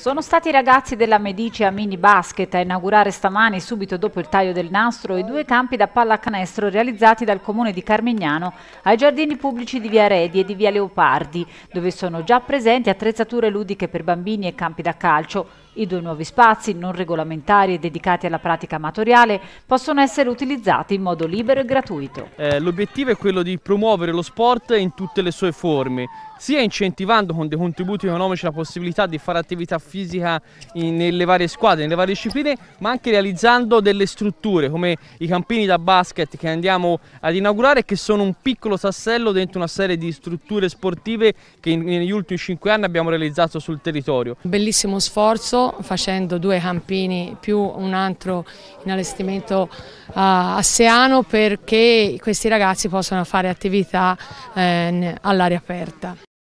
Sono stati i ragazzi della Medicea Mini Basket a inaugurare stamani, subito dopo il taglio del nastro, i due campi da pallacanestro realizzati dal comune di Carmignano ai giardini pubblici di Via Redi e di Via Leopardi, dove sono già presenti attrezzature ludiche per bambini e campi da calcio, i due nuovi spazi non regolamentari e dedicati alla pratica amatoriale possono essere utilizzati in modo libero e gratuito. Eh, l'obiettivo è quello di promuovere lo sport in tutte le sue forme, sia incentivando con dei contributi economici la possibilità di fare attività fisica in, nelle varie squadre, nelle varie discipline, ma anche realizzando delle strutture come i campini da basket che andiamo ad inaugurare che sono un piccolo tassello dentro una serie di strutture sportive che in, negli ultimi cinque anni abbiamo realizzato sul territorio. Bellissimo sforzo facendo due campini più un altro inallestimento a, a Seano perché questi ragazzi possano fare attività eh, all'aria aperta.